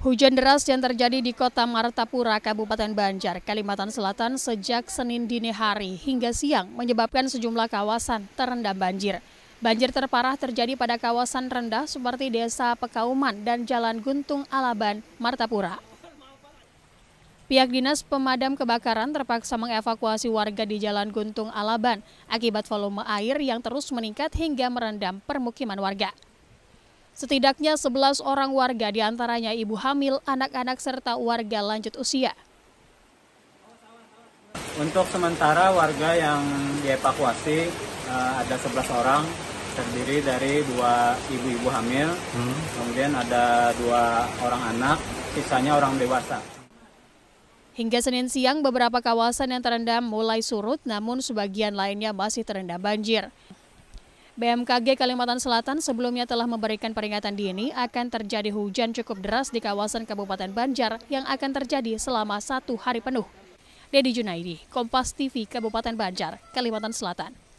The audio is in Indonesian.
Hujan deras yang terjadi di kota Martapura, Kabupaten Banjar, Kalimantan Selatan sejak Senin dini hari hingga siang menyebabkan sejumlah kawasan terendam banjir. Banjir terparah terjadi pada kawasan rendah seperti Desa Pekauman dan Jalan Guntung Alaban, Martapura. Pihak Dinas Pemadam Kebakaran terpaksa mengevakuasi warga di Jalan Guntung Alaban akibat volume air yang terus meningkat hingga merendam permukiman warga. Setidaknya 11 orang warga diantaranya ibu hamil, anak-anak serta warga lanjut usia. Untuk sementara warga yang dievakuasi eh, ada 11 orang terdiri dari dua ibu-ibu hamil, hmm. kemudian ada dua orang anak, sisanya orang dewasa. Hingga Senin siang beberapa kawasan yang terendam mulai surut namun sebagian lainnya masih terendam banjir. BMKG Kalimantan Selatan sebelumnya telah memberikan peringatan dini akan terjadi hujan cukup deras di kawasan Kabupaten Banjar yang akan terjadi selama satu hari penuh. Dedi Junaidi, Kompas TV Kabupaten Banjar, Kalimantan Selatan.